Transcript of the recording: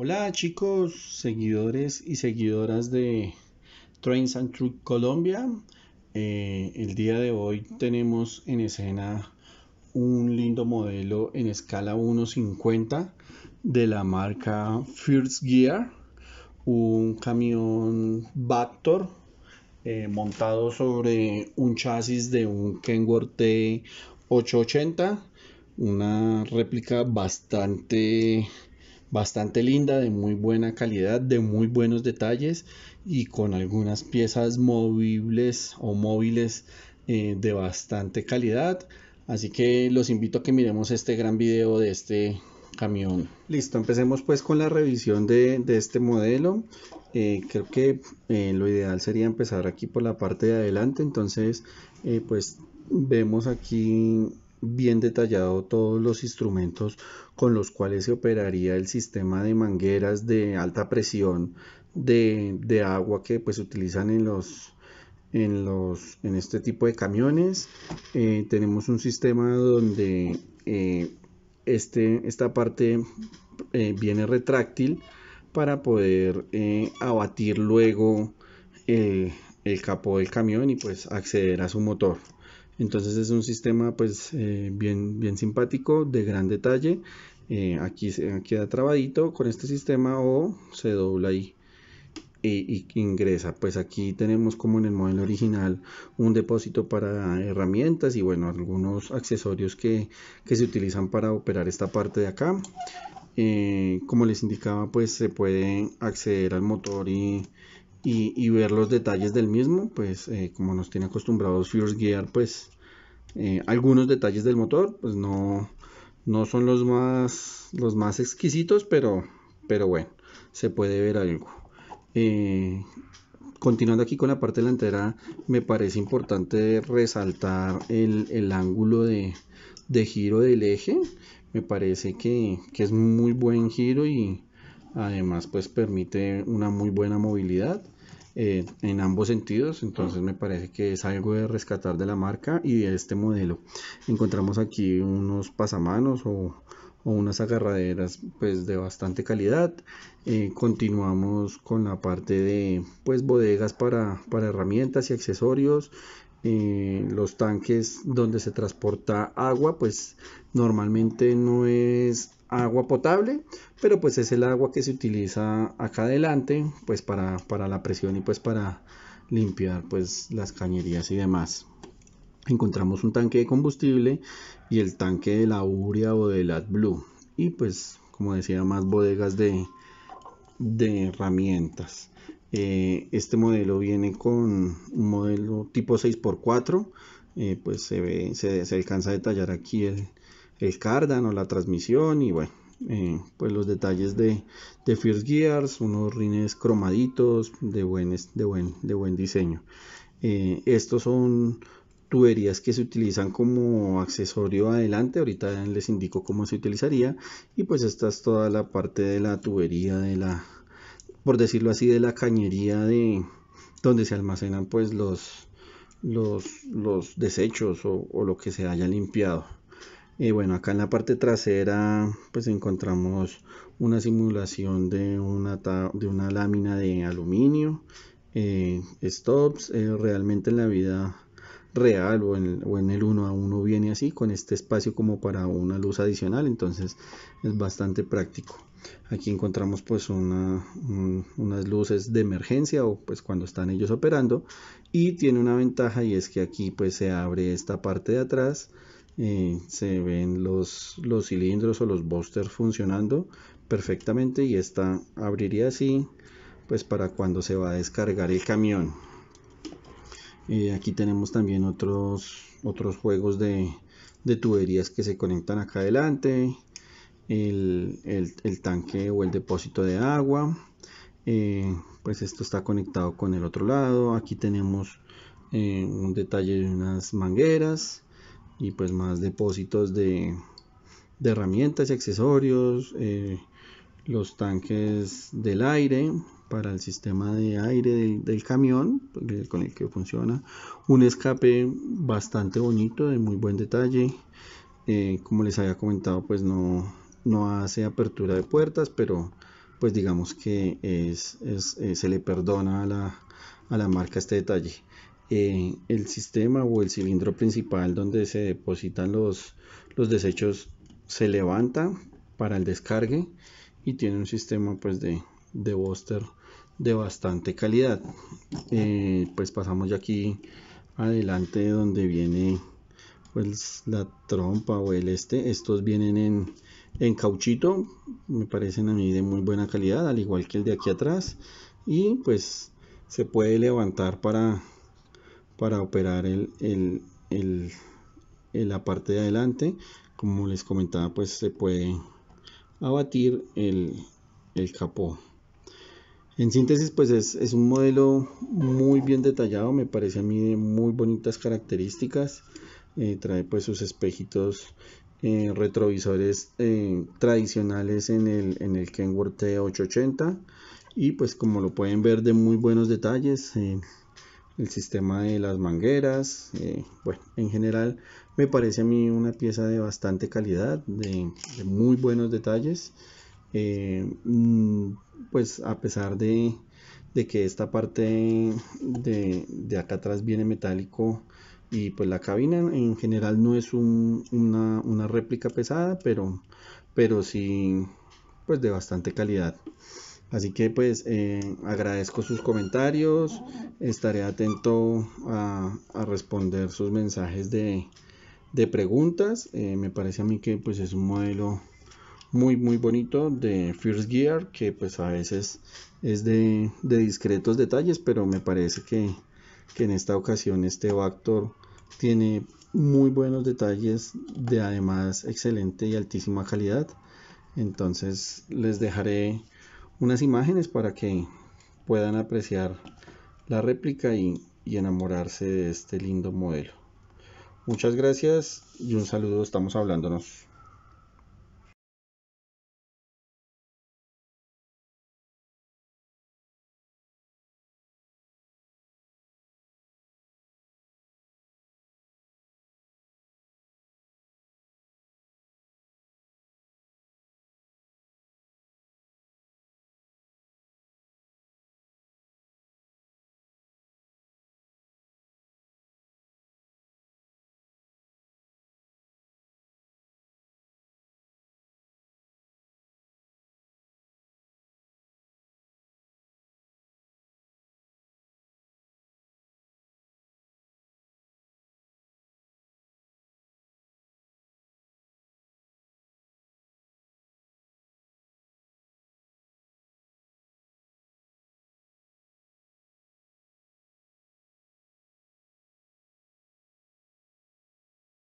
Hola chicos, seguidores y seguidoras de Trains and Truck Colombia. Eh, el día de hoy tenemos en escena un lindo modelo en escala 1.50 de la marca First Gear, un camión Bactor eh, montado sobre un chasis de un Kenworth T880, una réplica bastante bastante linda, de muy buena calidad, de muy buenos detalles y con algunas piezas movibles o móviles eh, de bastante calidad. Así que los invito a que miremos este gran video de este camión. Listo, empecemos pues con la revisión de, este modelo. Eh, creo que eh, lo ideal sería empezar aquí por la parte de adelante. Entonces, pues vemos aquí bien detallado todos los instrumentos con los cuales se operaría el sistema de mangueras de alta presión de, agua que pues utilizan en los en los en este tipo de camiones eh, tenemos un sistema donde eh, este esta parte eh, viene retráctil para poder abatir luego el capó del camión y pues acceder a su motor entonces es un sistema pues eh, bien, bien simpático, de gran detalle. Eh, aquí se, queda trabadito con este sistema o se dobla y, ingresa. Pues aquí tenemos como en el modelo original un depósito para herramientas y bueno, algunos accesorios que, se utilizan para operar esta parte de acá. Eh, como les indicaba pues se puede acceder al motor y y, ver los detalles del mismo, pues eh, como nos tiene acostumbrados First Gear, pues eh, algunos detalles del motor, pues no, no son los más, los más exquisitos, pero, pero bueno, se puede ver algo. Eh, continuando aquí con la parte delantera, me parece importante resaltar el, el ángulo de, giro del eje. Me parece que, que es muy buen giro y, además pues permite una muy buena movilidad eh, en ambos sentidos, entonces me parece que es algo de rescatar de la marca y de este modelo. Encontramos aquí unos pasamanos o, unas agarraderas pues de bastante calidad eh, continuamos con la parte de pues bodegas para, herramientas y accesorios eh, los tanques donde se transporta agua pues normalmente no es agua potable, pero pues es el agua que se utiliza acá adelante, pues para, para la presión y pues para limpiar pues las cañerías y demás. Encontramos un tanque de combustible y el tanque de la Uria o de la Blue y pues como decía más bodegas de, de herramientas. Eh, este modelo viene con un modelo tipo 6x4, eh, pues se ve, se alcanza a detallar aquí el, el o la transmisión y bueno, eh, pues los detalles de, de, First Gears, unos rines cromaditos de buen, de buen, de buen diseño. Eh, estos son tuberías que se utilizan como accesorio adelante, ahorita les indico cómo se utilizaría y pues esta es toda la parte de la tubería de la, por decirlo así, de la cañería de donde se almacenan pues los, los, los desechos o lo que se haya limpiado bueno, acá en la parte trasera pues encontramos una simulación de una, de una lámina de aluminio, eh, stops, eh, realmente en la vida real o en, el 1 a uno viene así con este espacio como para una luz adicional, entonces es bastante práctico. Aquí encontramos pues unas luces de emergencia o pues cuando están ellos operando y tiene una ventaja y es que aquí pues se abre esta parte de atrás se ven los, cilindros o los busters funcionando perfectamente y esta abriría así pues para cuando se va a descargar el camión eh, aquí tenemos también otros otros juegos de, tuberías que se conectan acá adelante el, tanque o el depósito de agua eh, pues esto está conectado con el otro lado aquí tenemos eh, un detalle de unas mangueras y pues más depósitos de, herramientas y accesorios, eh, los tanques del aire para el sistema de aire del, camión con el que funciona, un escape bastante bonito, de muy buen detalle, eh, como les había comentado pues no, no hace apertura de puertas, pero pues digamos que es, eh, se le perdona a la, a la marca este detalle. Eh, el sistema o el cilindro principal donde se depositan los, los desechos se levanta para el descargue y tiene un sistema pues de, de booster de bastante calidad eh, pues pasamos ya aquí adelante donde viene pues la trompa o el este estos vienen en, en cauchito me parecen a mí de muy buena calidad al igual que el de aquí atrás y pues se puede levantar para para operar el, la parte de adelante como les comentaba pues se puede abatir el, capó en síntesis pues es, un modelo muy bien detallado me parece a mí de muy bonitas características eh, trae pues sus espejitos eh, retrovisores eh, tradicionales en el, en el Kenworth T880 y pues como lo pueden ver de muy buenos detalles el sistema de las mangueras, eh, bueno, en general me parece a mí una pieza de bastante calidad, de, muy buenos detalles, eh, mm, pues a pesar de, que esta parte de, acá atrás viene metálico y pues la cabina en general no es una, una réplica pesada, pero, pero sí pues de bastante calidad. Así que pues eh, agradezco sus comentarios, estaré atento a, responder sus mensajes de, preguntas. Eh, me parece a mí que pues es un modelo muy muy bonito de First Gear que pues a veces es de, discretos detalles pero me parece que, que, en esta ocasión este Vactor tiene muy buenos detalles de además excelente y altísima calidad entonces les dejaré unas imágenes para que puedan apreciar la réplica y, y enamorarse de este lindo modelo. Muchas gracias y un saludo, estamos hablándonos.